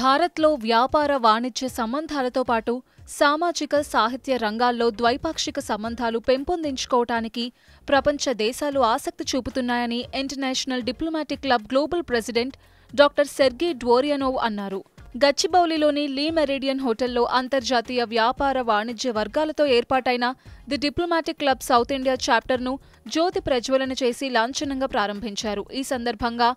భారత్లో వ్యాపార వాణిజ్య సంబంధాలతో పాటు సామాజిక సాహిత్య రంగాల్లో ద్వైపాక్షిక సంబంధాలు పెంపొందించుకోవటానికి ప్రపంచ దేశాలు ఆసక్తి చూపుతున్నాయని international diplomatic club global president doctor Sergey Dvoryanov అన్నారు గచ్చిబౌలిలోని లీ మెరిడియన్ హోటల్లో అంతర్జాతీయ వ్యాపార వాణిజ్య వర్గాలతో ఏర్పాటైన the diplomatic club south India చాప్టర్ను జ్యోతి ప్రజ్వలన చేసి లాంఛనంగా ప్రారంభించారు ఈ సందర్భంగా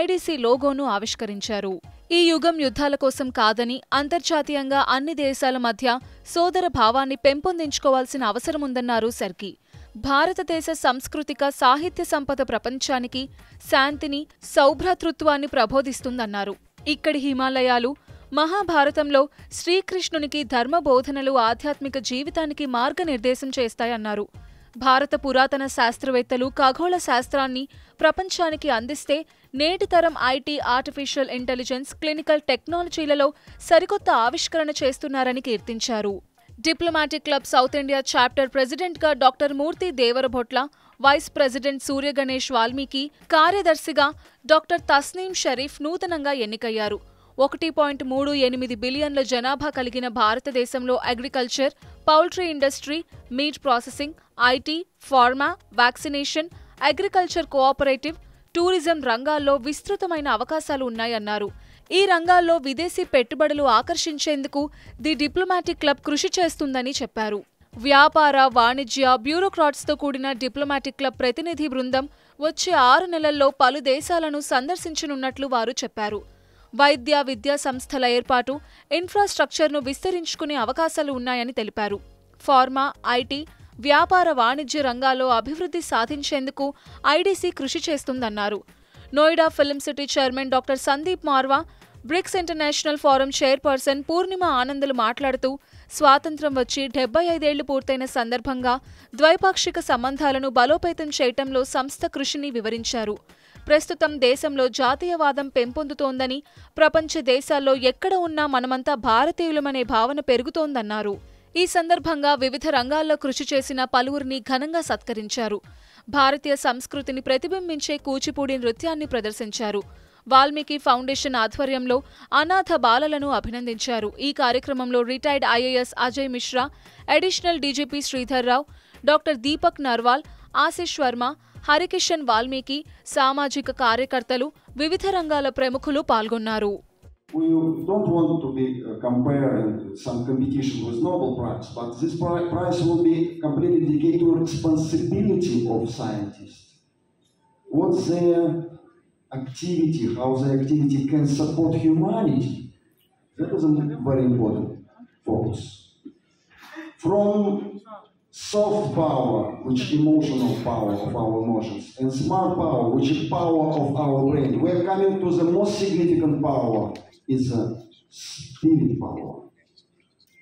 ఐడీసీ లోగోను ఆవిష్కరించారు ఈ యుగం యుద్ధాల కోసం కాదని అంతర్జాతీయంగా అన్ని దేశాల మధ్య సోదర భావాన్ని పెంపొందించుకోవాల్సిన అవసరముందన్నారు సర్కి భారతదేశ సాంస్కృతిక సాహిత్య సంపద ప్రపంచానికి శాంతిని సౌభ్రాతృత్వాన్ని ప్రబోధిస్తుందన్నారు ఇక్కడి హిమాలయాలు మహాభారతంలో శ్రీకృష్ణునికి ధర్మబోధనలు ఆధ్యాత్మిక జీవితానికి మార్గనిర్దేశం చేస్తాయన్నారు భారత పురాతన శాస్త్రవేత్తలు ఖగోళ శాస్త్రాన్ని ప్రపంచానికి అందిస్తే నేటి తరం ఐటీ ఆర్టిఫిషియల్ ఇంటెలిజెన్స్ క్లినికల్ టెక్నాలజీలలో సరికొత్త ఆవిష్కరణ చేస్తున్నారని కీర్తించారు diplomatic club south India chapter ప్రెసిడెంట్గా doctor Murthy Devarabhotla vice president Suryaganesh Valmiki కార్యదర్శిగా డాక్టర్ తస్నీం షరీఫ్ నూతనంగా ఎన్నికయ్యారు ఒకటి పాయింట్ మూడు ఎనిమిది బిలియన్ల జనాభా కలిగిన భారతదేశంలో agriculture poultry industry meat processing IT pharma vaccination agriculture cooperative tourism రంగాల్లో విస్తృతమైన అవకాశాలు ఉన్నాయన్నారు ఈ రంగాల్లో విదేశీ పెట్టుబడులు ఆకర్షించేందుకు ది డిప్లొమాటిక్ క్లబ్ కృషి చేస్తుందని చెప్పారు వ్యాపార వాణిజ్య బ్యూరోక్రాట్స్తో కూడిన డిప్లొమాటిక్ల ప్రతినిధి బృందం వచ్చే ఆరు నెలల్లో పలు దేశాలను సందర్శించనున్నట్లు వారు చెప్పారు వైద్య విద్యా సంస్థల ఏర్పాటు ఇన్ఫ్రాస్ట్రక్చర్ను విస్తరించుకునే అవకాశాలు ఉన్నాయని తెలిపారు ఫార్మా ఐటీ వ్యాపార వాణిజ్య రంగాల్లో అభివృద్ధి సాధించేందుకు ఐడీసీ కృషి చేస్తుందన్నారు Noida film city chairman doctor Sandeep Marwah BRICS international forum chairperson Purnima ఆనందలు మాట్లాడుతూ స్వాతంత్రం వచ్చి డెబ్బై ఐదేళ్లు పూర్తయిన సందర్భంగా ద్వైపాక్షిక సంబంధాలను బలోపేతం చేయటంలో సంస్థ కృషిని వివరించారు ప్రస్తుతం దేశంలో జాతీయవాదం పెంపొందుతోందని ప్రపంచ దేశాల్లో ఎక్కడ ఉన్నా మనమంతా భారతీయులమనే భావన పెరుగుతోందన్నారు ఈ సందర్భంగా వివిధ రంగాల్లో కృషి చేసిన పలువురిని ఘనంగా సత్కరించారు భారతీయ సంస్కృతిని ప్రతిబింబించే కూచిపూడి నృత్యాన్ని ప్రదర్శించారు వాల్మీకి ఫౌండేషన్ ఆధ్వర్యంలో అనాథ బాలలను అభినందించారు ఈ కార్యక్రమంలో retired IAS Ajay Mishra additional DGP Sridhar Rao doctor Deepak Narwal Ashish Verma Harikishan Valmiki సామాజిక కార్యకర్తలు వివిధ రంగాల ప్రముఖులు పాల్గొన్నారు We don't want to be uh, comparing some competition with Nobel Prize, but this prize will be completely dedicated to responsibility of scientists. What's their activity, how the activity can support humanity. That was a very important focus. From soft power, which emotional power of our emotions, and smart power, which is power of our brain. We are coming to the most significant power, is a spirit power.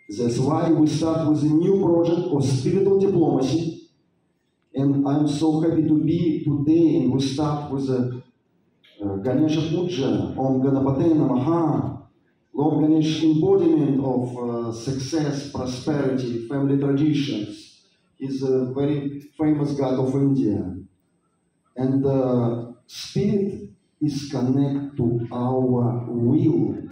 That's why we start with a new project of spiritual diplomacy, and I'm so happy to be today, and we start with a Ganesha Puja, Om Ganapate Namaha, Lord Ganesh embodiment of uh, success, prosperity, family traditions. He's a very famous god of India. And uh, spirit is connected to our will